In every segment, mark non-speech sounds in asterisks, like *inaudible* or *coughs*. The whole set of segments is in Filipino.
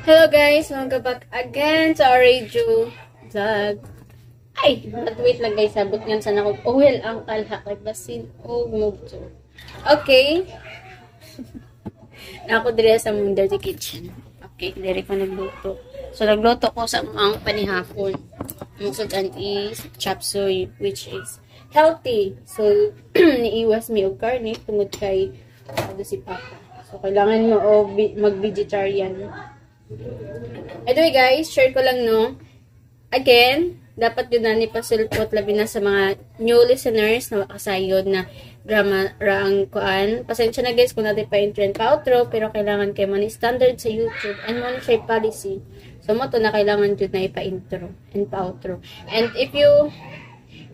Hello guys, welcome back again to our radio vlog. Ay, but wait lang guys, sabot nga sana ko. Oh well, ang kalha kay basin o oh, move to. Okay. Nako *laughs* dire sa mong dirty kitchen. Okay, dire ko nagluto. So nagluto ko sa ang panihapon. Ang sudan is chop suey which is healthy. So *clears throat* niiwas mi og karne tungod kay ano si papa. So kailangan mo og magvegetarian. vegetarian Anyway guys, share ko lang no. Again, dapat yun na ni pasulpot labi na sa mga new listeners na makasayod na drama raang kuan. Pasensya na guys kung natin pa yung trend pa outro pero kailangan kay money standard sa YouTube and monetary policy. So mo to na kailangan jud na ipa-intro and pa-outro. And if you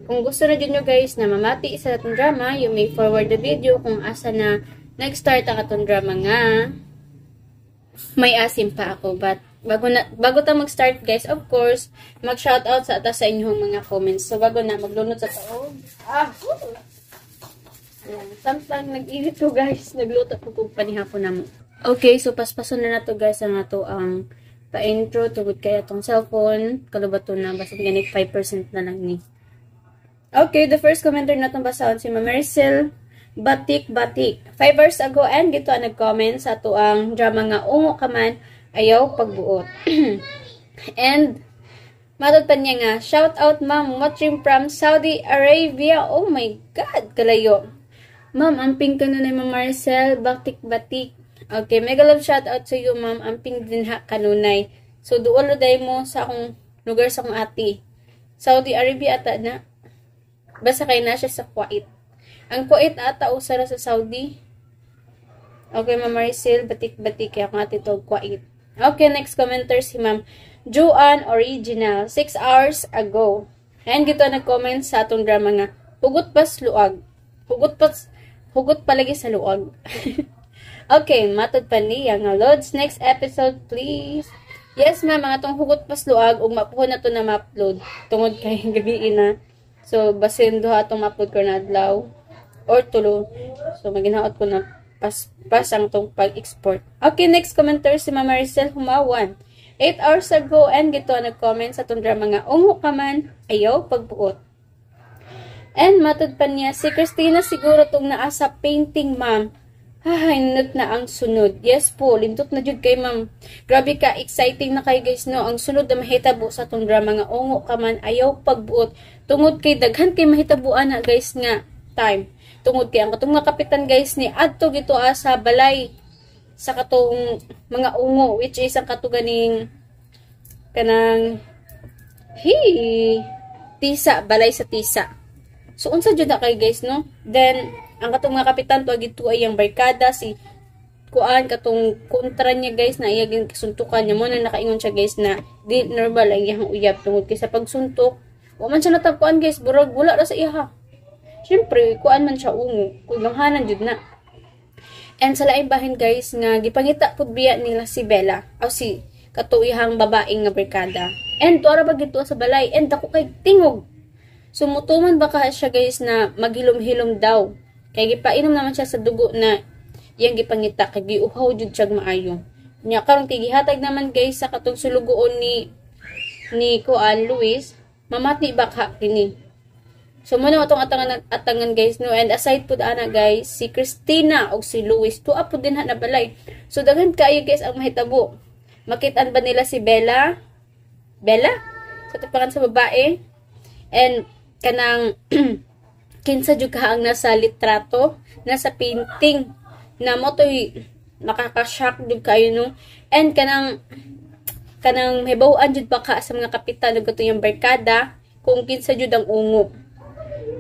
kung gusto na dyan nyo guys na mamati sa atong drama, you may forward the video kung asa na nag-start ang atong drama nga may asim pa ako. But, bago, na, bago ta mag-start guys, of course, mag-shoutout sa ata sa inyong mga comments. So, bago na, maglunod sa taog. Oh, ah, woo! Oh. Ayan, nag-init to, guys, nagluto ko kung panihapon na mo. Okay, so paspason na na to guys, ang ato ang pa-intro, tugod kaya tong cellphone, kalubato na, basta ganit 5% na lang ni. Okay, the first commenter na itong basahon si Ma'am Maricel. Batik Batik. 5 hours ago and dito ang nag-comment sa ato ang drama nga ungo ka man ayaw pagbuot. *clears throat* and matod pa niya nga, shout out ma'am watching from Saudi Arabia. Oh my God, kalayo. Ma'am, amping ka na ni Ma'am Marcel, Batik Batik. Okay, mega love shout out sa iyo ma'am, amping din ha kanunay. So duolo day mo sa akong lugar sa akong ati. Saudi Arabia ata na. Basta kay na siya sa Kuwait. Ang kuwait ata usara sa Saudi. Okay, Ma'am Maricel, batik-batik. Kaya ko nga titog kuwait. Okay, next commenter si Ma'am Juan Original. 6 hours ago. Ayan, gito nag-comment sa atong drama nga. Hugot pas luag. Hugot pas, hugot palagi sa luag. *laughs* okay, matod pa niya nga. Lods, next episode, please. Yes, ma'am, mga tong hugot pas luag, ug mapuho na to na ma-upload tungod kay *laughs* gabi na. So, basin doha atong ma-upload ko na adlaw or tulo. So, maginaot ko na paspas ang tong pag-export. Okay, next commenter si Mama Maricel Humawan. 8 hours ago and gito nag-comment sa tundra mga ungo ka man, ayaw pagbuot. And matod pa niya, si Christina siguro tong naasa painting ma'am. Ay, nut na ang sunod. Yes po, lindot na jud kay ma'am. Grabe ka, exciting na kay guys no. Ang sunod na mahitabo sa tong drama nga ungo ka man ayaw pagbuot. Tungod kay daghan kay mahitabuan na guys nga time tungod kay ang katong mga kapitan guys ni adto gito ah, sa balay sa katong mga ungo which is ang katuganing kanang hi tisa balay sa tisa so unsa jud na kay guys no then ang katong mga kapitan to gito ay ang barkada si kuan katong kontra niya guys na iyang kasuntukan niya mo na nakaingon siya guys na di normal ang iyang uyab tungod kay sa pagsuntok wa man siya natapuan guys burag wala ra sa iha syempre, kuan man siya ungo. Kuganghanan jud na. And sa laing bahin guys, nga gipangita pud biya nila si Bella, o si katuihang babaeng nga barkada. And tuara ba gito sa balay, and ako kay tingog. Sumutuman so, baka siya guys na maghilom-hilom daw. Kaya gipainom naman siya sa dugo na yang gipangita kay giuhaw jud siya maayo. Nya karon kay gihatag naman guys sa katong sulugoon ni ni Kuan Luis, mamati baka kini. So, muna itong atangan, atangan guys, no? And aside po ana guys, si Christina o si Luis, tuwa po din ha na So, daghan kayo guys ang mahitabo. Makitaan ba nila si Bella? Bella? Sa tapangan sa babae? And, kanang, *clears throat* kinsa jud ka ang nasa litrato, nasa painting, na mo to'y nakakashock jud kayo no. And kanang kanang hibawan jud baka sa mga kapitan ug katong yung barkada kung kinsa jud ang ungo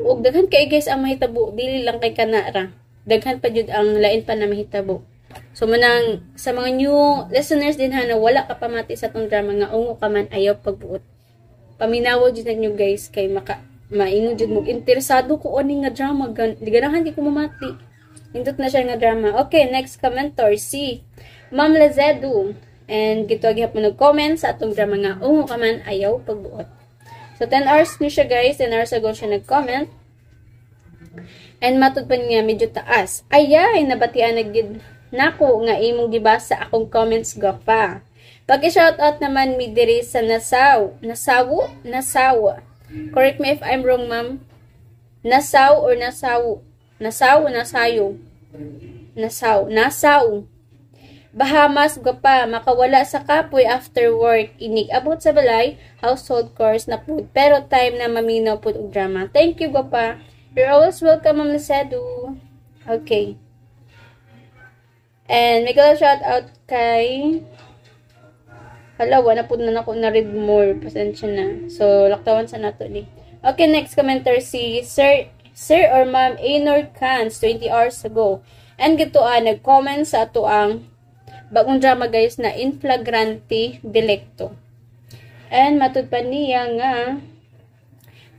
ug daghan kay guys ang mahitabo dili lang kay kanara daghan pa jud ang lain pa na mahitabo so manang sa mga new listeners din ha na wala ka pamati sa tong drama nga ungo ka man ayaw pagbuot paminaw jud ninyo guys kay maka maingon jud mo interesado ko ani nga drama gan ganahan ko kumamati Indot na siya nga drama. Okay, next commentor si Ma'am Lazedo And gito agihap mo nag-comment sa atong drama nga, ungo ka man ayaw pagbuot. So, 10 hours na siya guys. 10 hours ago siya nag-comment. And matod pa niya, medyo taas. Ayay, nabatian na gid nako nga imong gibasa akong comments ga pa. Pag-shoutout naman mi diri sa Nasaw. Nasaw, Nasawa. Correct me if I'm wrong, ma'am. Nasaw or Nasaw? Nasaw, Nasayo. Nasaw. Nasaw. Bahamas gapa makawala sa kapoy after work inig abot sa balay household chores na food pero time na maminaw pud og drama thank you gapa you're always welcome ma'am Lacedo okay and may gala shout out kay Hello, wala pud na nako na read more pasensya na so laktawan sa nato ni okay next commenter si sir sir or ma'am Anor Kans 20 hours ago and gituan nag-comment sa ato ang bagong drama guys na in flagrante delicto. And matud pa niya nga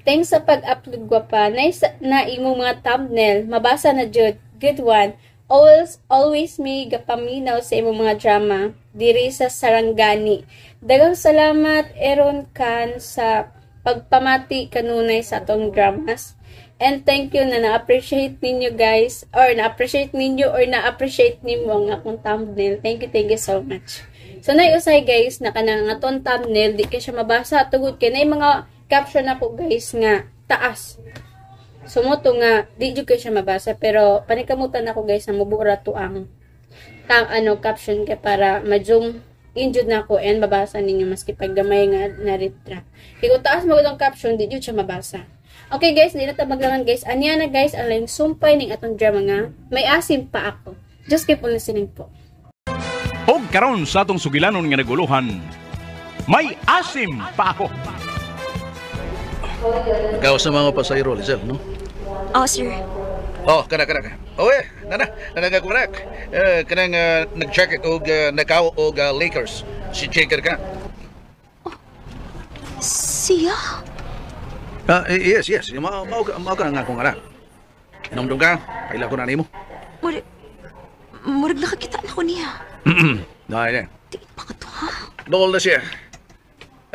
thanks sa pag-upload gwapa na, na imong mga thumbnail mabasa na jud good one always always may gapaminaw sa imong mga drama diri sa Sarangani. Dagang salamat Eron Khan sa pagpamati kanunay sa atong dramas. And thank you na na-appreciate ninyo guys or na-appreciate ninyo or na-appreciate nimo ang akong thumbnail. Thank you, thank you so much. So naiusay guys na kanang aton thumbnail di kay siya mabasa tugod kay nay mga caption na guys nga taas. Sumuto nga di jud kay siya mabasa pero panikamutan ako guys na mabura to ang tang ano caption kay para ma-zoom injured na ako and mabasa ninyo maski paggamay nga naritra. Kay kung taas magod ang caption di jud siya mabasa. Okay guys, dili ta maglangan guys. Anya na guys ang sumpay ning atong drama nga may asim pa ako. Just keep on listening po. Og karon sa atong sugilanon nga naguluhan, may asim pa ako. Ikaw sa mga pasayro, Lizelle, no? Oh, sir. Oh, kana kana. Oh, eh, nana, nanagakurak. Uh, eh, kanang uh, nag-jacket og uh, eh, nakaw og uh, Lakers. Si Jaker ka. Oh, siya? Uh, yes, yes. Mao mao ka mao ka nga akong anak. Inomdom ka, paila ko na nimo. Murag, murag nakakita na ko niya. Dahil eh. Tingin pa ka to, ha? Dol na siya.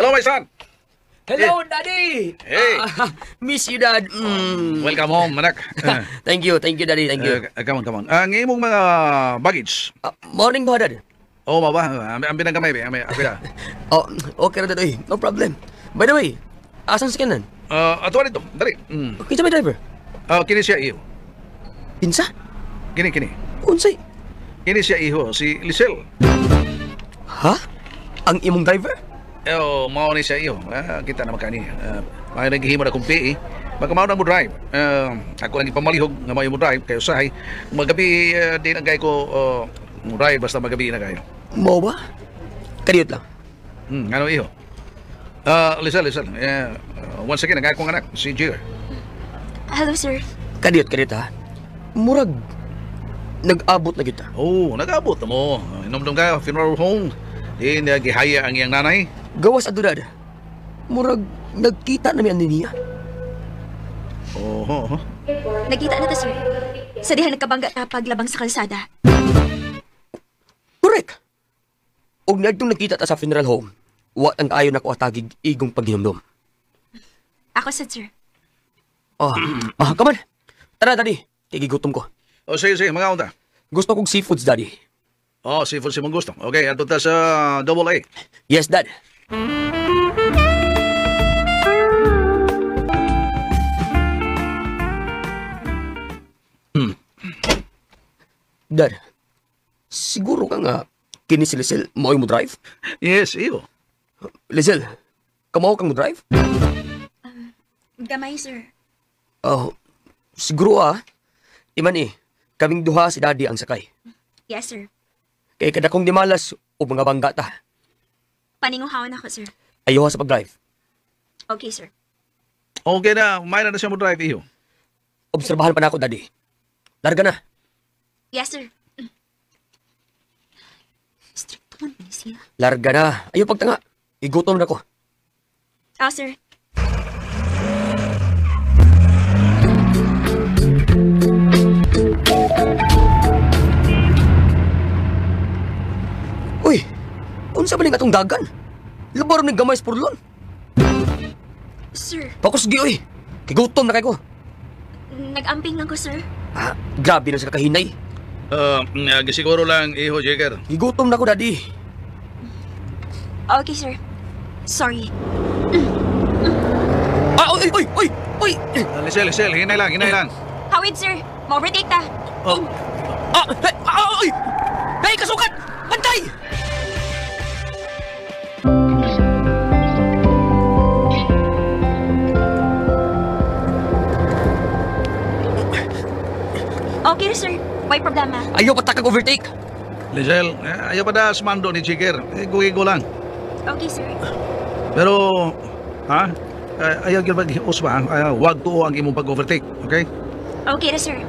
Hello, my son! Hello, eh. Daddy! Hey! Uh, *laughs* miss you, Dad. Mm. Welcome home, manak. *laughs* thank you, thank you, Daddy, thank you. Uh, come on, come on. Uh, ngayon mong mga baggage. Uh, morning ba, Dad? Oo, oh, maba. Ang pinagkamay, eh. may apila. *laughs* oh, okay na, Dad. No problem. By the way, Asan si Kenan? Uh, ato dito. Dari. Mm. Kinsa may driver? Uh, kini siya iyo. Kinsa? Kini, kini. Unsay? Kini siya iho, si Lisel. Ha? Ang imong driver? Eh, oh, mao ni siya iyo. Ah, kita na makani. Uh, may naghihimo na kumpi eh. Baka mao na mo drive. Uh, ako lang ipamalihog nga mao mo drive kayo sahay. Magabi uh, din ang ko uh, drive basta magabi na kayo. Mo ba? Kariot lang. Hmm, ano iho? Uh, Lisa, Lisa. Uh, once again, ang akong anak, si Jir. Hello, sir. Kadiot, kadiot ha. Murag, nag-abot na kita. Oo, oh, nag-abot mo. Inomdom ka, funeral home. Di nagihaya ang iyang nanay. Gawas adunad. Murag, nagkita na may niya. Oo. Oh, oh. Nagkita na ta, sir. Sa dihan nagkabangga ta paglabang sa kalsada. Correct! Og nagtong nakita ta sa funeral home, Wa ang ayon ako atagig igong paghinomdom. Ako sa sir. Oh, *clears throat* ah, come on. Tara, daddy. Kigigutom ko. oh, sige, sige, mga unta. Gusto kong seafoods, daddy. Oh, seafoods yung gusto. Okay, ato ta sa double A. Yes, dad. Hmm. Dad, siguro ka nga kinisilisel mo mo drive? Yes, iyo. Lizel, kamao kang drive? Um, gamay, sir. Oh, siguro ah. Iman eh, kaming duha si daddy ang sakay. Yes, sir. Kay kada kong dimalas o mga bangga ta. Paninguhawan ako, sir. Ayaw sa pag-drive. Okay, sir. Okay na, kumain na na siya mo drive iyo. Obserbahan pa na ako, daddy. Larga na. Yes, sir. Mm. Strict naman Larga na. Ayaw pagtanga. Igutom na ko. Ah, sir. Uy! Unsa ba ning atong dagan? Labaro ni gamay spurlon. Sir, Pakusgi oy. Kigutom na kay ko. nag-amping lang ko, sir. Ah, grabe na sa kakahinay. Ah, mm, ah, siguro lang, iho, Jigger. Igutom na ko, daddy. Ah, okay, sir. Sorry. Ah, oy, oy, oy, oy! Ah, Lisel, Lisel, hinay lang, hinay lang. Hawid, sir. Ma-overtake ta. Oh. Ah, ay, ah, ah, oy! Hey, kasukat! Bantay! Okay, sir. May problema. Ayaw pa takag overtake. Lisel, eh, ayaw pa da sumando ni Chiker. Eh, gugigo lang. Okay, sir. Pero ha? Uh, ayaw gyud mag usma, wag tuo ang imong pag-overtake, okay? Okay na, sir.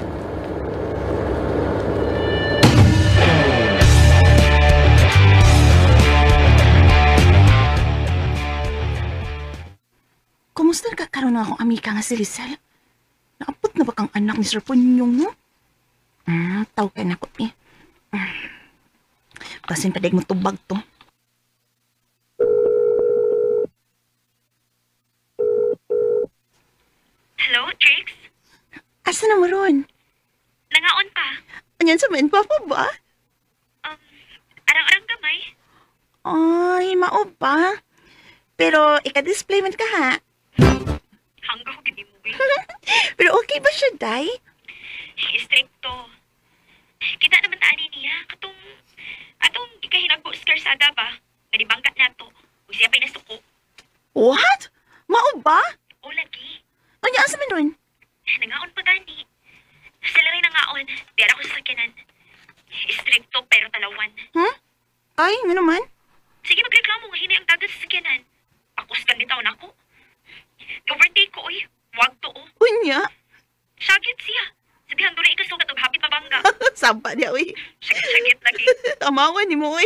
Kumusta nagkakaroon na akong amika nga si Rizal? Naabot na ba kang anak ni Sir Punyong mo? Hmm, ah, tawag ka na ko eh. Mm. Basin pa mo tubag to. ka, display man ka ha.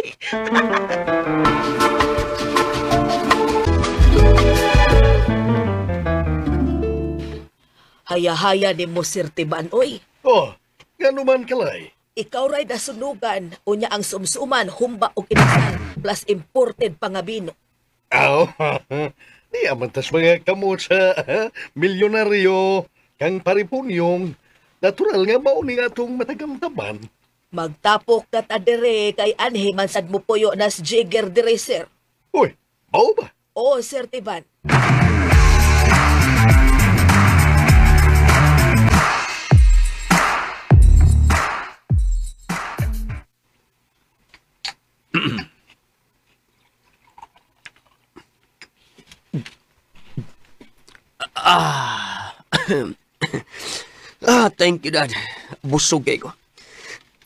eh. *laughs* Haya-haya ni mo Sir Tiban, oy. Oh, ngano man kalay. Ikaw ray dasunugan, unya ang sumsuman, humba o kinasal, plus imported pangabino. Aw, oh, *laughs* di amantas mga kamot sa *laughs* milyonaryo, kang paripunyong, natural nga mauning atong matagamtaban. Magtapok na ta dire kay anhi man mo puyo nas jigger dire sir. Uy, mao ba? Oo, Sir Tiban. ah. *coughs* ah, thank you, Dad. Busog ko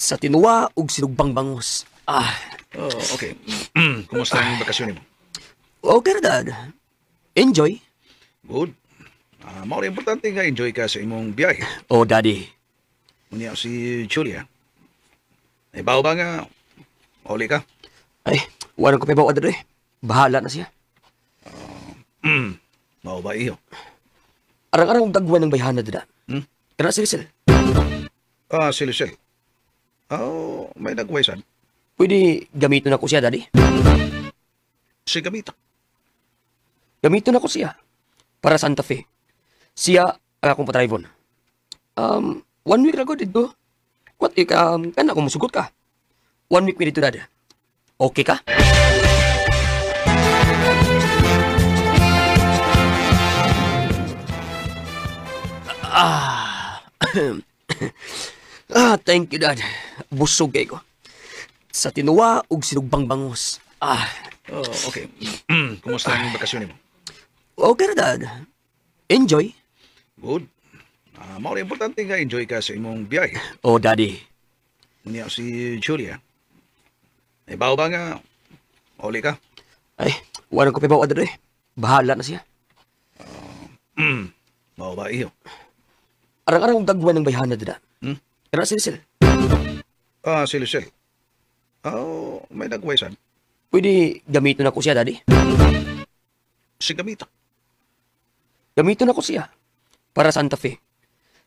sa tinuwa ug sinugbang bangus. Ah. Oh, okay. *clears throat* kumusta ang bakasyon mo? Okay dad. Enjoy. Good. Ah, mao importante nga enjoy ka sa imong biyahe. Oh, daddy. Unya si Julia. Ay bawo ba nga huli ka? Ay, wala ko pa bawo dad. Bahala na siya. Uh, mm, Mao ba iyo? Arang-arang dagwan ng bayhana dad. Hmm? Kana si Lisel. Ah, si Lisel. Oh, may nag-question. Pwede na ako siya, daddy. Si gamita. na ako siya. Para Santa Fe. Siya ang akong patrivon. Um, one week ago dito. What if, um, kana kung musugot ka? One week mi dito, dad. Okay ka? Ah. *clears throat* *coughs* Ah, thank you, Dad. Busog kayo. Sa tinuwa ug sinugbang bangos. Ah. Oh, okay. Mm, kumusta ang bakasyon mo? Okay na, Dad. Enjoy. Good. Ah, mao rin importante nga enjoy ka sa imong biyahe. Oh, Daddy. Niya si Julia. Ay, eh, bawa ba nga? Uli ka? Ay, wala ko pibawa dito eh. Bahala na siya. Uh, mm, bawa ba iyo? Arang-arang dagwa ng bayhana dito. Hmm? Kana Silisil. Ah, Silisil. Oh, ah, may nagwaysan. Pwede gamiton ako siya, Daddy. Si gamita. Gamiton ako siya. Para Santa Fe.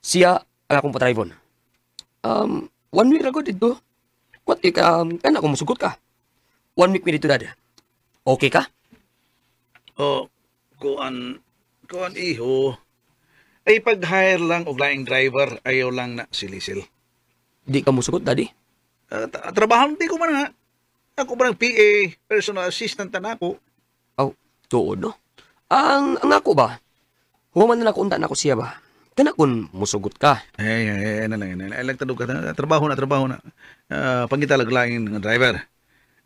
Siya ang akong patrivon. Um, one week ago dito. What ik, um, kan ako musugot ka? One week mi dito, Daddy. Okay ka? Oh, kuan, kuan iho. Ay pag-hire lang og laing driver, ayaw lang na silisil. Di ka musugot, daddy? Uh, ah, trabaho di ko man nga. Ako parang PA, personal assistant na ako. oh, tuod no? Ang, ang ako ba? Human na nakunta na ako siya ba? Kanakon, musugot ka. Ay, ay, ay, na lang, ay, ano ay, nagtanong ka. Trabaho na, trabaho na. Uh, ah, pangitalaglain ng driver.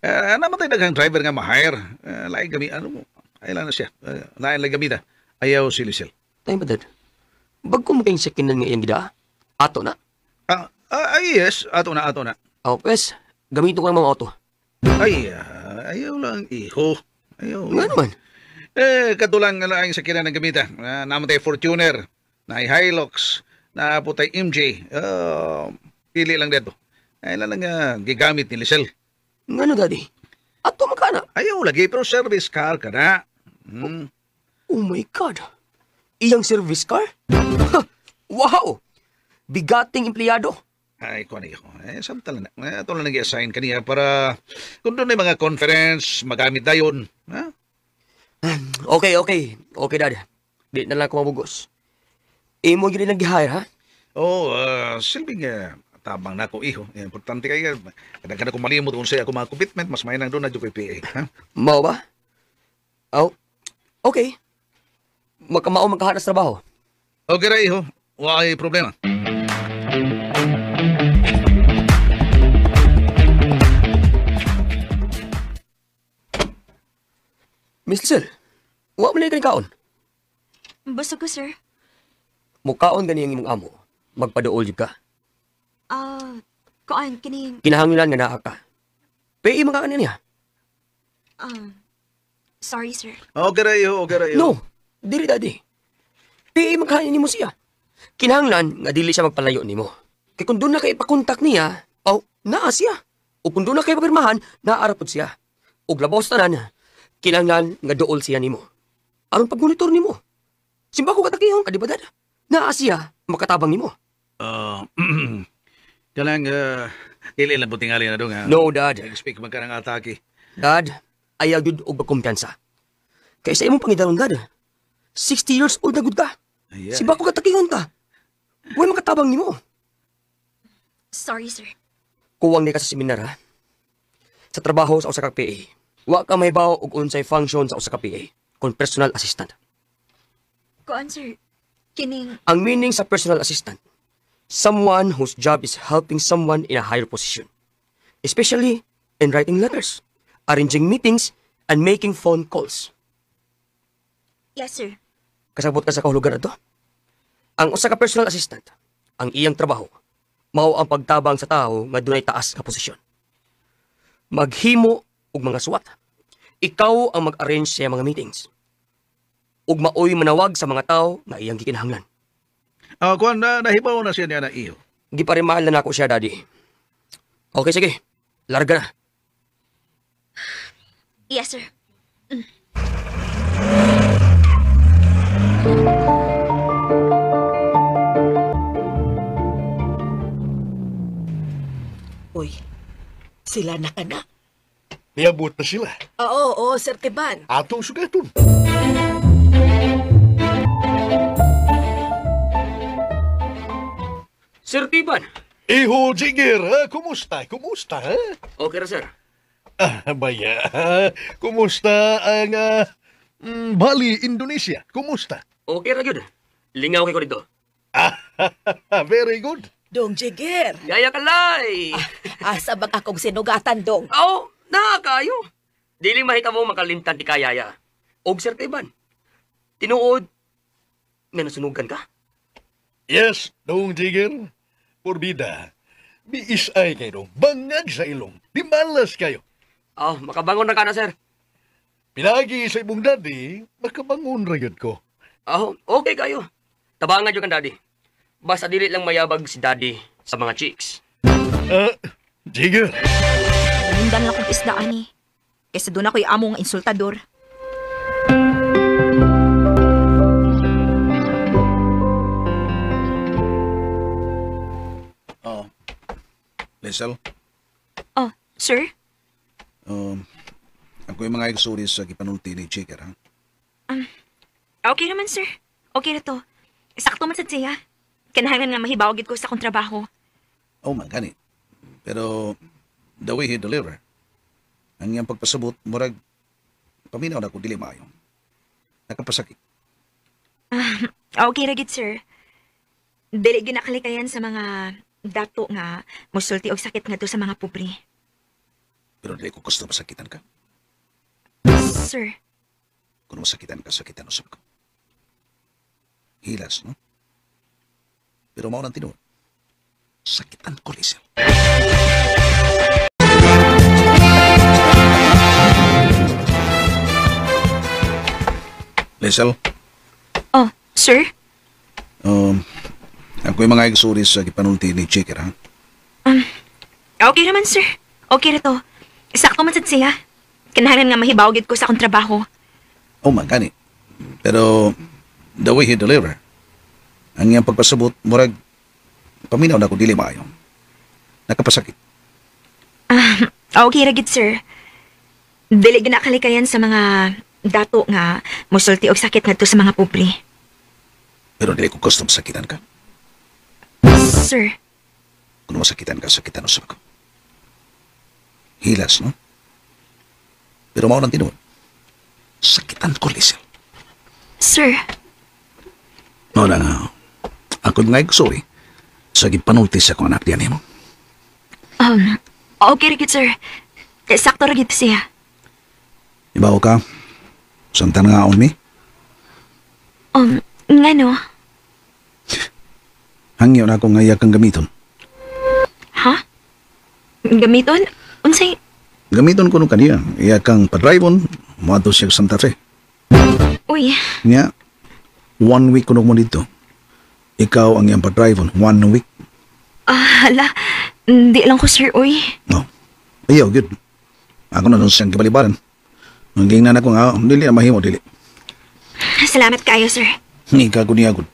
Uh, ah, namatay ano daghang driver nga ma-hire. Uh, lain kami, ano mo, ay lang na siya. Uh, lain lang kami da. Ayaw silisil. Tayo ba, dad? Bago mo kayong sakinan nga iyang gida, ato na. Ay, yes. Ato na, ato na. Oh, pwes, gamitin ko ng mga auto. Ay, ah, ayaw lang, iho. Ayaw. Ano naman. Eh, katulang nga lang sa kina ng gamita. Na, namatay Fortuner, na Hilux, na putay MJ. Uh, oh, pili lang dito. Ay, lang nga gigamit ni Lisel. Ano, no, daddy? Ato magkana. Ayaw lagi, pero service car ka na. Hmm. Oh, oh my God! Iyang service car? *laughs* wow! Bigating empleyado ay kuan niyo eh samtala na eh, ato na nag-assign kaniya para kun doon mga conference magamit dayon ha hmm, okay okay okay dad di na lang ko mabugos imo gid lang hire ha oh uh, ah, silbing uh, tabang nako iho eh, importante kay kada ah, kada ko malimot unsay ako mga commitment mas mahinang doon na jud PA ha mao ba oh okay magkamao magkahanas trabaho okay ra iho wa problema Miss Lucille, wa mo kaning kaon. Basta ko, sir. Mukaon gani ang imong amo. Magpadool jud ka. Ah, uh, kuan kini kinahanglan nga naa ka. Pay mga kanin niya. Um, sorry, sir. Ah, okay ra yo, okay ra yo. No, diri dadi. Pay mga kanin nimo siya. Kinahanglan nga dili siya magpalayo nimo. Kay kun na kay ipakontak niya, oh, naa siya. O kun na kay papirmahan, naa ra pud siya. Og labaw sa tanan, kinangan nga dool siya nimo. Aron pagmonitor nimo. Simba ko katakihon ka ah, di ba dad? Naa siya makatabang nimo. Uh, Kanang uh, dili lang buting ali na do nga. Ah. No dad. Speak man atake. Dad, ayaw jud og kumpiyansa. Kay sa imong pangidaron dad. 60 years old na gud ka. Yeah. Simba ko katakihon ka. Way makatabang nimo. Sorry, sir. Kuwang ni ka sa seminar ha. Sa trabaho sa usa ka PA. Wa ka may bawo og unsay function sa usa ka PA, kon personal assistant. Kuan sir, kining Ang meaning sa personal assistant, someone whose job is helping someone in a higher position, especially in writing letters, arranging meetings, and making phone calls. Yes sir. Kasabot ka sa kahulugan ato. Ang usa ka personal assistant, ang iyang trabaho mao ang pagtabang sa tao nga dunay taas nga posisyon. Maghimo ug mga suwat. Ikaw ang mag-arrange sa mga meetings. Ug maoy manawag sa mga tao nga iyang gikinahanglan. Ah, uh, kuan na nahibaw na siya niya na iyo. Giparemahal na nako siya, daddy. Okay, sige. Larga na. Yes, sir. Mm. Uy, sila na ka Niabot na sila. Oo, oo, Sir Tiban. Atong sugaton. Sir Tiban. Iho, Jigger, ha? Eh, kumusta? Kumusta, ha? Eh? Okay na, sir. Ah, baya, kumusta ang ah, mm, Bali, Indonesia? Kumusta? Okay ra gyud. Lingaw kay ko dito. Ah, *laughs* very good. Dong Jigger, Yaya kalay! Ah, asa bang akong sinugatan, Dong? Oh, Daha Dili mahita mo makalimtan ti kayaya. Og Sir Teban, tinuod na nasunugan ka? Yes, dong Jigger. Porbida, biisay kayo. Bangag sa ilong. Dimalas kayo. Oh, makabangon na ka na, sir. Pinagi sa ibong daddy, makabangon rayod ko. Oh, okay kayo. Tabangan yun kan daddy. Basta dili lang mayabag si daddy sa mga chicks. Ah, uh, Jigger. Sundan lang kong isda, ani. Kesa doon ako'y amo nga insultador. Oh. Lesel? Oh, sir? Um, ako yung mga eksuri sa gipanulti ni Chicker, ha? Um, okay naman, sir. Okay na to. Sakto man sa siya. Kanahangan nga mahibawagid ko sa akong trabaho. Oh, man, ganit. Pero, the way he deliver. Ang iyang pagpasabot, murag, paminaw na ko dili maayo. Nakapasakit. Uh, okay ra gid sir. Dili ginakalikayan sa mga dato nga musulti og sakit ngadto sa mga pobre. Pero dili ko gusto masakitan ka. Sir. Kung masakitan ka, sakitan usap ko. Hilas, no? Pero mao nang tinuod. Sakitan ko, Lizel. Lesel? Oh, sir? Um, ako yung mga eksuri sa gipanulti ni Chicker, ha? Um, okay naman, sir. Okay na to. Sakto man sad siya. Kanahanan nga mahibawgid ko sa akong trabaho. Oh, man, gani. Eh. Pero, the way he deliver, ang iyang pagpasabot, murag, paminaw na ko dili maayo. Nakapasakit. *clears throat* okay ra gid sir. Dili na kalikayan sa mga dato nga musulti og sakit ngadto sa mga pobre. Pero dili ko gusto masakitan ka. Sir. Kung masakitan ka, sakitan usab ko. Hilas, no? Pero mao nang tinuon. Sakitan ko, Lisel. Sir. No, na nga. Ako nga sorry. Sa gipanulti sa kong anak diyan mo. Um, Okay rin sir. Eh, sakto rin siya. Ibaw ka? Saan ta nga mi? Um, nga no. Hangyo na akong ngaya kang gamiton. Ha? Gamiton? Unsay? Gamiton ko nung kaniya. Iya kang padribon, muato siya sa Santa Fe. Uy. Nga, one week ko nung mo dito. Ikaw ang iyang padribon, one week. Ah, hala. Hindi lang ko, sir, oy. No. Ayaw, good. Ako na nun siyang kabalibaran. Ang gingnan ako nga, oh. dili na mahimo, dili. Salamat kayo, sir. Ni kago niya, good.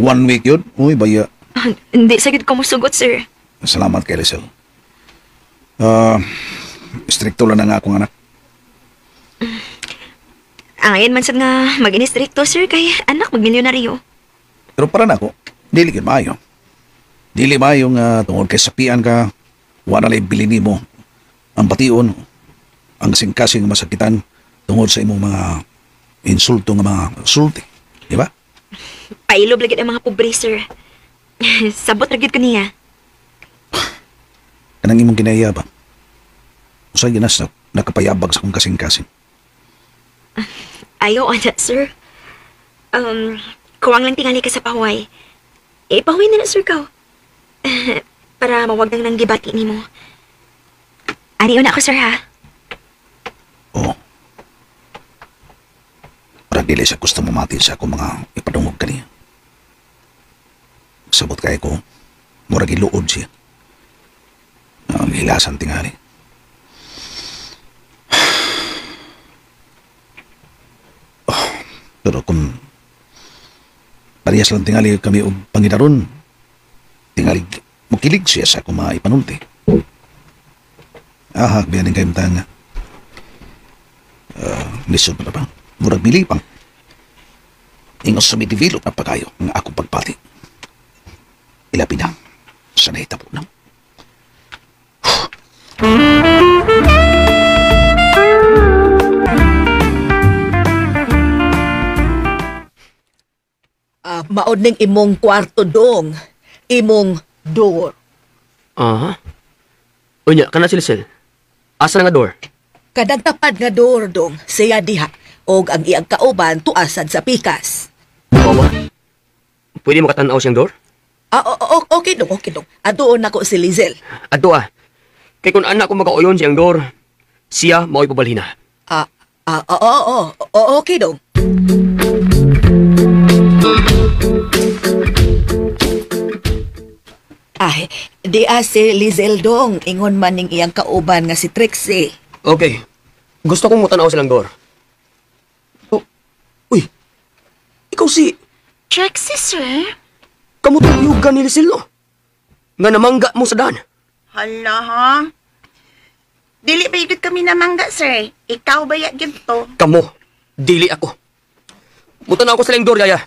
One week yun? Uy, baya. Ah, hindi, sagad ko musugot, sir. Salamat kay Rizal. Ah, uh, stricto lang na nga akong anak. Angayan ah, man sad nga mag-inistrikto, sir, kay anak mag-milyonaryo. Pero para na ako, dili kin maayo. Dili ba yung uh, tungod kay sapian ka, wala na bilini mo ang bation, ang kasing-kasing masakitan tungod sa imong mga insulto nga mga sulti. Di ba? Pailob lagi ang mga pobre, sir. *laughs* Sabot ragid ko niya. Kanang imong ginaya ba? Usay ginas na nakapayabag sa kong kasing-kasing. Ayaw, anak, sir. Um, kuwang lang tingali ka sa paway. Eh, paway na na, sir, kao. *laughs* para mawagang nang gibati ni mo. Ani una ako, sir, ha? Oo. Oh. Para dili sa gusto mo matin sa akong mga ipadungog ka niya. Sabot kaya ko, murag iluod siya. Ang hilasan tingali. *sighs* Oh, pero kung parehas lang tingali kami o panginaron, tingali o kilig siya sa akong mga ipanulti. Ahak, biyanin kayong tanga. Uh, ah, lisod pa na ba? Murag milipang. Ingos sa midivilo na pagkayo ng akong pagpati. Ilabi na. Sanay tapo na. Ah, maod ning imong kwarto dong. Imong door. Aha. Unya, kana silsil. Asa nga door? Kadagtapad nga door, dong. Siya diha. Og ang iyang kauban tuasad sa pikas. Bawa? Pwede makatanaw siyang door? Ah, o, o, okay dong, okay dong. Adoon ako si Lizel. Ato ah. Kay kung anak ko magkauyon siyang door, siya mao'y pabalhin na. Ah, ah, oo, oo, oo, okay dong. Ah, di si Lizel dong, ingon man ning iyang kauban nga si Trixie. Okay. Gusto kong mutanaw silang door. Oh, uy, ikaw si... Trixie, sir? Kamutang yugan ni Lizel, no? Oh. Nga namangga mo sa daan. Hala, ha? Dili ba yun kami namangga, sir? Ikaw ba yun to? Kamo, dili ako. Mutanaw ko silang door, Yaya.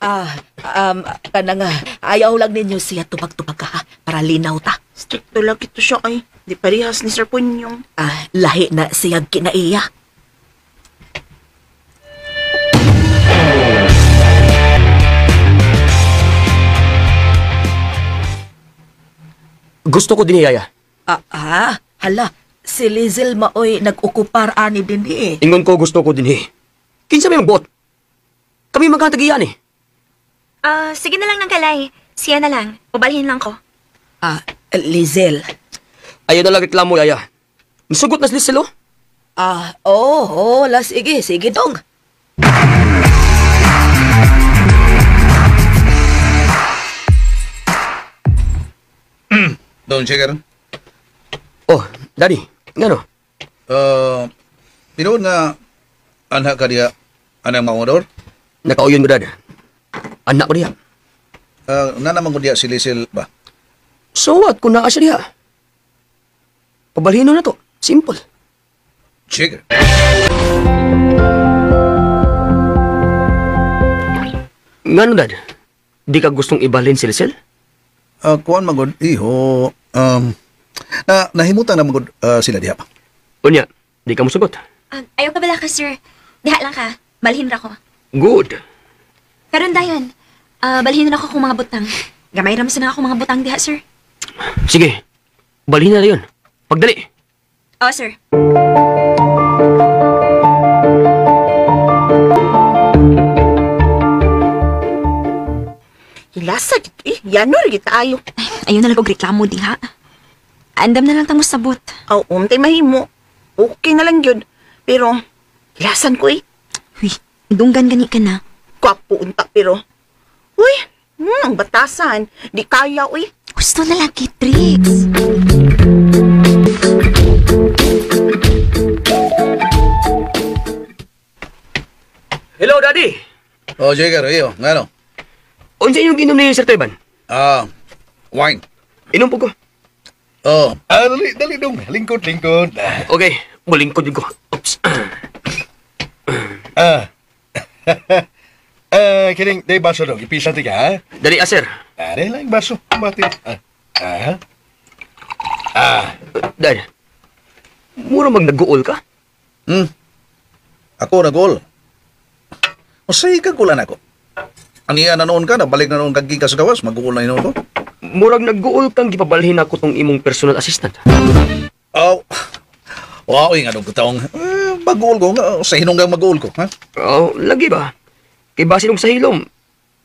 Ah, um, kanang ah, ayaw lang ninyo siya tupag-tupag ka, ah, para linaw ta. Stricto lang kito siya ay, di parehas ni Sir Punyong. Ah, lahi na siya kinaiya. Gusto ko din iyaya. Ah, ah, hala, si Lizel maoy nag-ukupar ani din eh. Ingon ko gusto ko din eh. Kinsa may magbot? Kami magkatagiyan eh. Ah, sige na lang ng kalay. Siya na lang. Ubalhin lang ko. Ah, Lizel. Ayaw na lang reklamo, Yaya. Masugot na si Lizel, oh. Ah, oo, oh, oh, sige, sige dong. Hmm, Don Checker, Oh, Daddy, nga Ah, uh, pinuod nga anak ka diya, anang maunodor? Nakauyon mo, Dad anak ko diha. Uh, ah, na naman ko diya silisil ba? So what kung naa siya diha? na to. Simple. Sige. Nga no, Dad? Di ka gustong ibalin si Lisel? Uh, ah, kuwan magod, iho. Um, na, nahimutan na magod uh, ah, sila diha pa. Unya, di ka musugot. Um, ayaw ka bala ka, sir. Diha lang ka. Balhin ra ko. Good. Karon dayon, uh, ah, balhin na ako kung mga butang. Gamay ramas na ako mga butang diha, sir. Sige, balhin na yun. Pagdali. Oo, oh, sir. Hilasa dito eh. Yanor dito ayo. Ay, ayun na lang og reklamo diha. Andam na lang tamo sabot. Oo, oh, untay um, mahimo. Okay na lang yun. Pero, hilasan ko eh. Uy, dunggan gani ka na. Gwapo unta pero. Uy, hmm, ang batasan. Di kaya, uy. Gusto na lang kay Trix. Hello, Daddy! Oh, Jager, iyo, nga ano? Unsa inyong ginom ni Sir Teban? Ah, wine. Inom po ko. Oh. Ah, dali, dali dong. Lingkod, lingkod. Okay, yung ko. Oops. ah. *laughs* Eh, uh, kining, day baso dong. Ipis natin ka, ha? Dali, ah, sir. Dari lang, baso. Bati. Ah. Ah. Ah. Uh, Dad, mura mag nag ka? Hmm. Ako nag-goal. Masay oh, ka kulan ako. Aniya na noon ka, nabalik na noon kang gikas gawas, mag-goal na noon ko. Murag nag-goal kang gipabalhin ako tong imong personal assistant. Oh. Wow, nga nung kutaong, eh, mag-goal ko, sa hinunggang mag-goal ko, ha? Oh, lagi ba? Kay basin og sa hilom,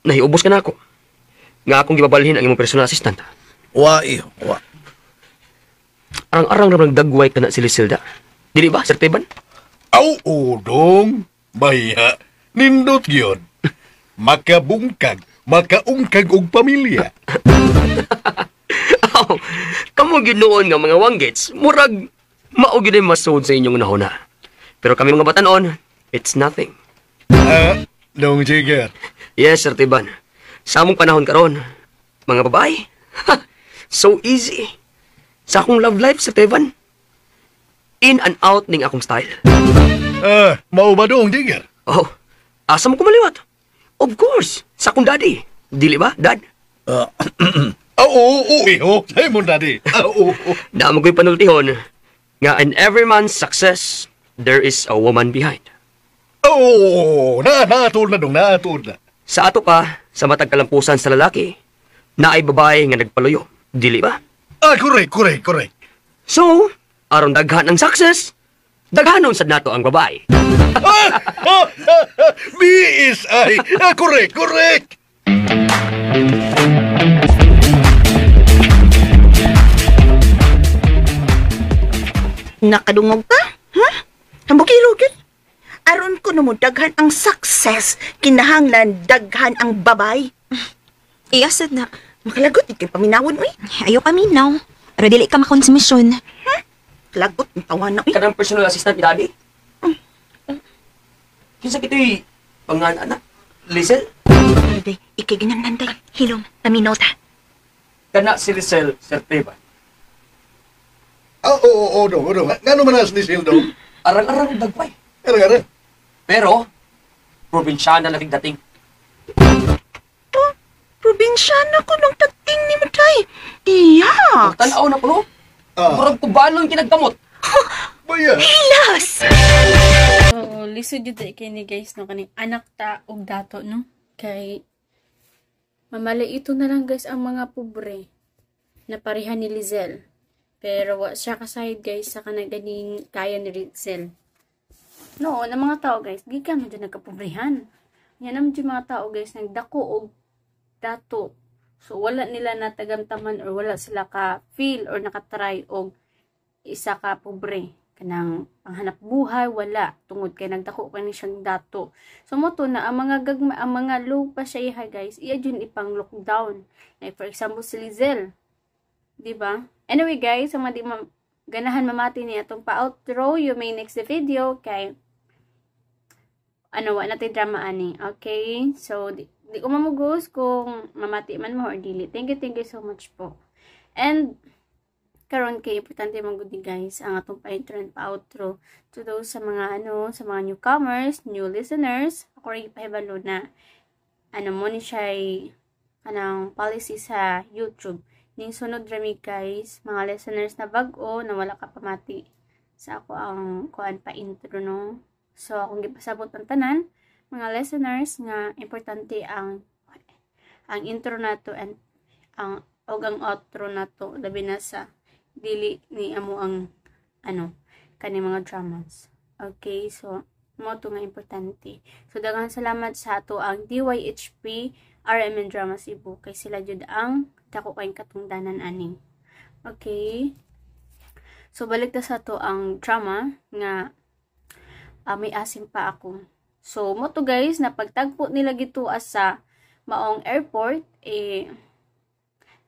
nahiubos ka na ako. Nga akong gibabalhin ang imong personal assistant. Wa iyo, wa. Arang-arang na nagdagway ka na si Lisilda. Dili ba, Sir Teban? Au, udong. Baya, nindot yun. Makabungkag, makaungkag og pamilya. *laughs* Aw, kamo ginoon nga mga wanggets, murag mao gyud masood sa inyong nahuna. Pero kami mga batanon, it's nothing. Uh, Long Jigger. Yes, Sir Tiban. Sa among panahon karon, mga babae, ha, so easy. Sa akong love life, Sir Tiban, in and out ning akong style. Ah, uh, mauba doong, Jigger. Oh, asa mo kumaliwat? Of course, sa akong daddy. Dili ba, dad? Uh, *clears throat* Oo, oo, oo. Ay mo, daddy. Ah, oo, oo. Damo ko'y panultihon nga in every man's success, there is a woman behind. Oh, na natul na dong, natul na. Sa ato pa, sa matag kalampusan sa lalaki, na ay babae nga nagpaluyo, dili ba? Ah, correct, correct, correct. So, aron daghan ang success, daghanon sad nato ang babae. ah, ah, ah, ah, BSI, ah, correct, correct. Nakadungog ka? Ha? Ang Hambukiro, kit? aron ko namo daghan ang success, kinahanglan daghan ang babay. Iya sad na. Makalagot kay paminawon uy. Ayo paminaw. Pero dili ka makonsumisyon. ha Lagot ang tawa na uy. Kanang personal assistant ni daddy. Mm. Mm. Kinsa kitoy pangan anak? Lisel? Nanday, ikay ginang nanday. Hilom, paminaw Kana si Lisel, Sir Teban. Oo, ah, oo, oo, oo, oo. Nga naman as Lisel, no? Arang-arang dagway. Arang-arang. Pero, probinsyana na dating. Oh, probinsyana ko nang dating ni Matay. Iyak! Ang tanaw na ko, no? Ah. Murag ko *laughs* ba nung kinagkamot? Hilas! Oo, lisod yun kay ni guys, no? Kaning anak ta og dato, no? Kay, mamali ito na lang guys ang mga pobre na pareha ni Lizel. Pero wa siya side guys sa kanaganing kaya ni Lizel. No, ang mga tao guys gikan medyo nagkapobrehan yan ang mga tao guys nagdako og dato so wala nila natagamtaman or wala sila ka feel or nakatry og isa ka pobre kanang panghanap buhay wala tungod kay nagdako kani siyang dato so mo to na ang mga gagma ang mga low pa siya guys iya jud ipang lockdown like for example si Lizel Diba? anyway guys ang mga di ma ganahan mamati ni atong pa outro you may next video kay ano wa natin drama ani okay so di, di ko mamugos kung mamati man mo or dili thank you thank you so much po and karon kay importante man gud guys ang atong pa intro and pa outro to those sa mga ano sa mga newcomers new listeners ako rin pahibalo na ano mo ni siya kanang policy sa YouTube ning sunod rami guys mga listeners na bago na wala ka pamati sa ako ang kuan pa intro no So, akong gipasabot ang tanan, mga listeners, nga importante ang ang intro nato and ang og ang outro nato labi na sa dili ni amo ang ano kani mga dramas. Okay, so mo to nga importante. So daghang salamat sa ato ang DYHP RMN Drama Cebu kay sila jud ang dako kay katungdanan ani. Okay. So balik ta sa to ang drama nga uh, may asim pa ako. So, mo to guys, napagtagpo nila gito sa maong airport, eh,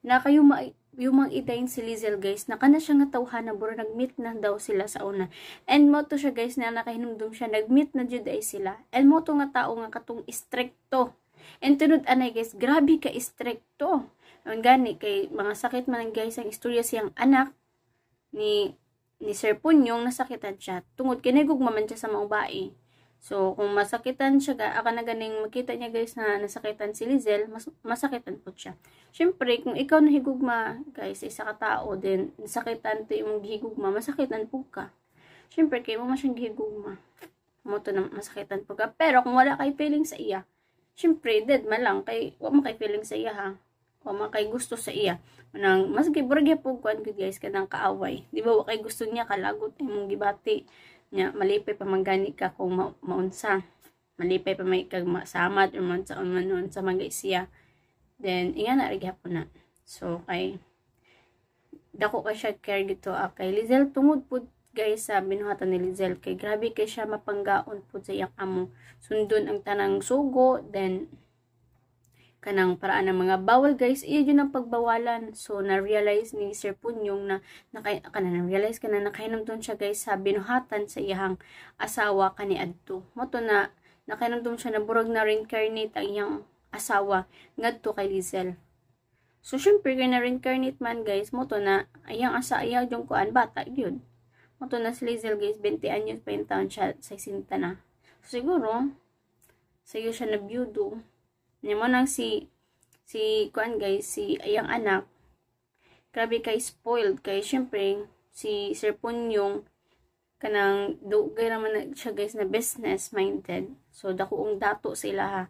na kayo ma yung mga idayin si Lizel guys, naka na siya nga tawhan na buro, nag-meet na daw sila sa una. And mo to siya guys, na nakahinumdum siya, nag-meet na jud ay sila. And mo to nga tao nga katong istrikto. And tunod anay guys, grabe ka istrikto. Ang gani, kay mga sakit man guys, ang istorya siyang anak ni ni Sir Punyong nasakitan siya. Tungod kay gugmaman siya sa mga bae. So, kung masakitan siya, ga, aka na ganing makita niya guys na nasakitan si Lizel, mas, masakitan po siya. Siyempre, kung ikaw na higugma, guys, isa ka tao, then nasakitan to yung gihigugma, masakitan po ka. Siyempre, kayo mo masyang gihigugma. Mo to na masakitan po ka. Pero, kung wala kay feeling sa iya, siyempre, dead man lang. Kay, wala mo kay feeling sa iya, ha? o makay gusto sa iya nang mas giburgya po kuan gud guys kanang kaaway di ba kay gusto niya kalagot imong gibati nya malipay pa manggani ka kung ma maunsa malipay pa may kag masamad or man sa unman sa mga siya then inga na rin na so kay dako ka siya care gito ah, kay Lizel tungod po guys sa binuhatan ni Lizel kay grabe kay siya mapanggaon po sa iyang amo sundon ang tanang sugo then kanang paraan ng mga bawal guys iya yun ang pagbawalan so na-realize ni Sir Punyong na naka, kana na-realize kana nakahinumdom siya guys sa binuhatan sa iyang asawa kani adto mo to na nakahinumdom siya na burag na reincarnate ang iyang asawa ngadto kay Lizel so syempre kay na reincarnate man guys mo to na iyang asa iya yung kuan bata yun mo to na si Lizel guys 20 anyos pa yung taon siya 60 na so, siguro iyo siya na byudo niya mo nang si si kuan guys, si ayang anak grabe kay spoiled kay syempre si Sir Punyong kanang dugay naman na siya guys na business minded. So dakuong dato sa ilaha.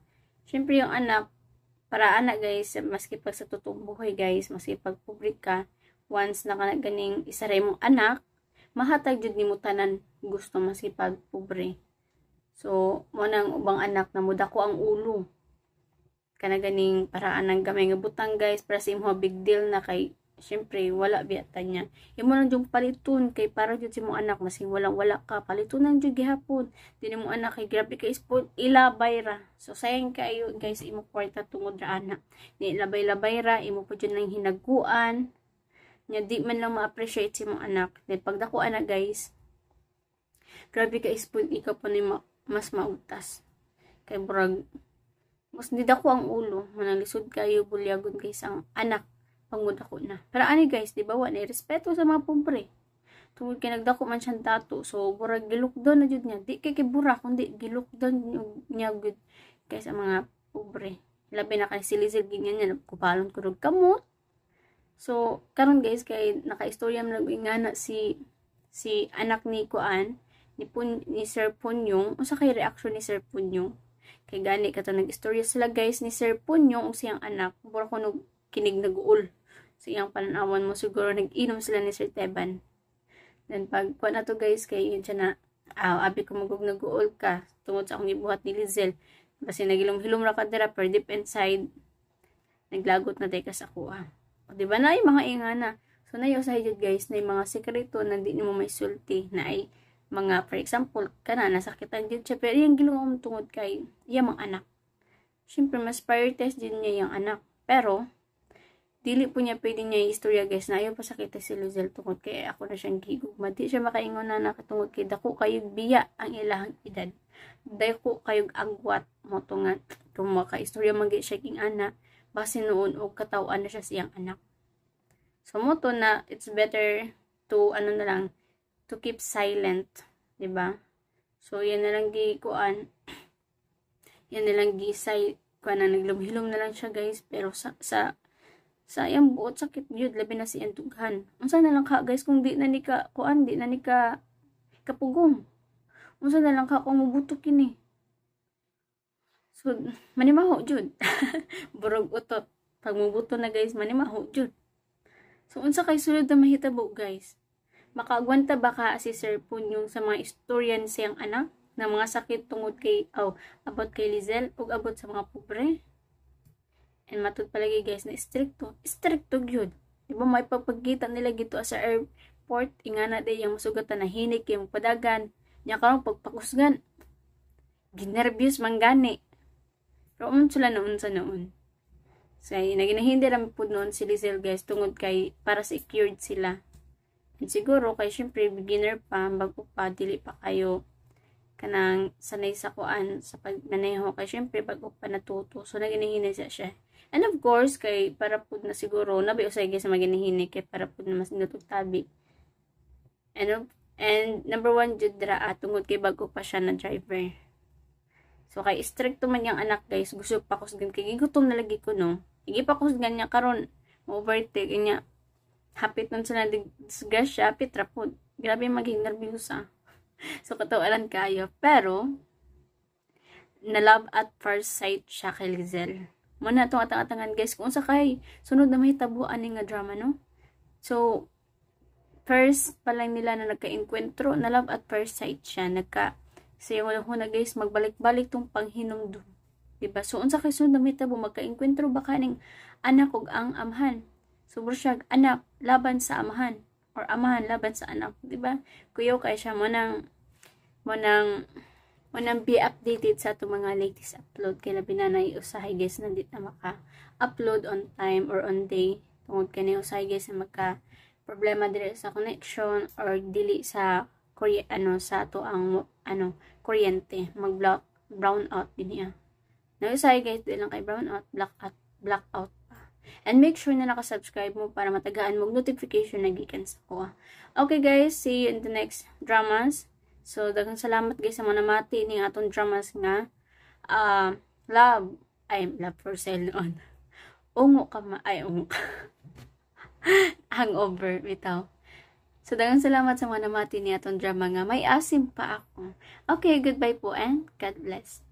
Syempre yung anak para anak guys maski pag sa totoong buhay guys, maski pag public ka, once na kana ganing isa ray mong anak, mahatag jud nimo tanan gusto maski pag pobre. So mo nang ubang anak na mudako ang ulo kana ganing paraan ng gamay nga butang guys para sa imong big deal na kay syempre wala biyata niya imo lang jung paliton kay para jud si mo anak masing walang wala ka palitunan jud gihapon din mo anak kay grabe kay spoon ilabay ra so sayang kayo guys imo kwarta tungod ra anak ni labay-labay ra imo pud jud nang hinaguan nya di man lang ma-appreciate si mo anak then pagdako ana guys grabe ka spoon ikaw pa ni ma mas mautas kay burag Musnid ko ang ulo, manalisod kayo, bulyagon kay sang anak, pangod ako na. para ani guys, di ba, wala respeto sa mga pobre. Tungod kay nagdako man siyang tato, so burag gilukdon na jud niya. Di kay kibura, kundi gilukdon niya gud kay sa mga pobre. Labi na kay silisil ganyan niya, kupalon ko kamot. So, karon guys, kay naka-istorya man nag-ingana si si anak ni Kuan, ni, Pun, ni Sir Punyong, unsa kay reaction ni Sir Punyong Kay gani ka nag-istorya sila guys ni Sir Punyong o siyang anak. Puro ko kinig nag-uol. So, iyang pananawan mo siguro nag-inom sila ni Sir Teban. Then, pag kuha na to guys, kay yun siya na, ah, abi ko magug nag-uol ka. Tungod sa akong ibuhat ni Lizel. Basi nagilom-hilom ra ka dira per deep inside. Naglagot na tayo sa kuha. O, diba na yung mga ingana. So, nayo sa guys, na yung mga sekreto na di mo may sulti na ay mga for example kana nasakitan din siya pero yung gilungom tungod kay iya mga anak syempre mas prioritize din niya yung anak pero dili po niya pwede niya yung istorya guys na ayaw pa sakita si Luzel tungod kay ako na siyang gigugma di siya makaingon na nakatungod kay dako kayog biya ang ilahang edad dako kayog agwat mo tungan tuma ka istorya man siya king anak base noon og katawan na siya siyang anak so mo to na it's better to ano na lang to keep silent, 'di ba? So yan na lang gikuan. *clears throat* Yan na lang gisay kuan na naglumhilom na lang siya, guys, pero sa sa sayang buot sakit gyud labi na si entughan. Unsa na lang ka, guys, kung di na ni ka kuan, di na ni ka kapugong. Unsa na lang ka kung mubutok kini. So manimaho jud. *laughs* Burog utot. Pag mubuto na guys, manimaho jud. So unsa kay sulod na mahitabo guys? Makaagwanta ba ka si Sir yung sa mga historian siyang anak na mga sakit tungod kay, aw, oh, abot kay Lizel ug abot sa mga pobre? And matud palagi guys na stricto, stricto gyud. Di ba may papagkita nila gito sa airport, ingana day yung masugatan na hinig kay padagan, niya karong pagpakusgan. Ginervyos man gani. Pero um, sila noon sa noon. So, naginahinder ang pud noon si Lizel guys tungod kay para secured sila siguro kay syempre beginner pa bago pa dili pa kayo kanang sanay sa kuan sa pagmaneho kay syempre bago pa natuto so naginihinay siya siya and of course kay para pud na siguro nabi usay sa maginihinay kay para pud na mas natugtabi and of, and number one jud dra ah, tungod kay bago pa siya na driver so kay stricto man yang anak guys gusto pa kusgan kay gigutom na lagi ko no igi pa ko niya karon overtake niya hapit nun sila disgrasya, pitrapod. Grabe maging nervyusa. Ah. *laughs* so, katawalan kayo. Pero, na love at first sight siya kay Lizelle. Muna itong atang-atangan guys, kung sa kay, sunod na may tabuan nga drama, no? So, first pa lang nila na nagka-enkwentro, na love at first sight siya. Nagka, sa yung na guys, magbalik-balik tong panghinom doon. Diba? So, unsa kay sunod na may tabo, magka-enkwentro baka ning anak og ang amhan subur siya anak laban sa amahan or amahan laban sa anak di ba kuyo kay siya mo nang mo nang mo nang be updated sa atong mga latest upload kay labi na nay usahay guys na dit na maka upload on time or on day tungod kani usahay guys na maka problema diri sa connection or dili sa Korea ano sa to ang ano kuryente mag block brown out din niya. Now, sorry guys, di lang kay brown out, black out, black out And make sure na nakasubscribe mo para matagaan mong notification na gikan sa ko. Okay guys, see you in the next dramas. So, daghang salamat guys sa mga namati ni atong dramas nga uh, love. I am love for sale noon. Ungo ka ma. Ay, ungo ka. *laughs* Hangover, bitaw. So, dagang salamat sa mga namati ni atong drama nga. May asim pa ako. Okay, goodbye po and God bless.